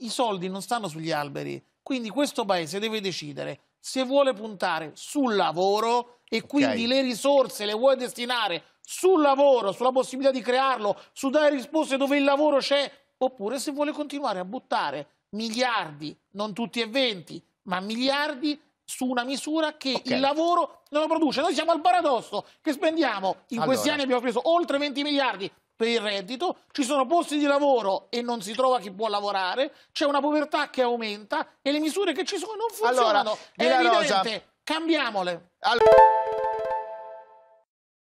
I soldi non stanno sugli alberi, quindi questo paese deve decidere se vuole puntare sul lavoro e okay. quindi le risorse le vuole destinare sul lavoro, sulla possibilità di crearlo, su dare risposte dove il lavoro c'è, oppure se vuole continuare a buttare miliardi, non tutti e venti, ma miliardi su una misura che okay. il lavoro non la produce. Noi siamo al paradosso che spendiamo, in allora. questi anni abbiamo preso oltre 20 miliardi per il reddito, ci sono posti di lavoro e non si trova chi può lavorare, c'è una povertà che aumenta e le misure che ci sono non funzionano. Allora, È evidente, Rosa. cambiamole. Allora...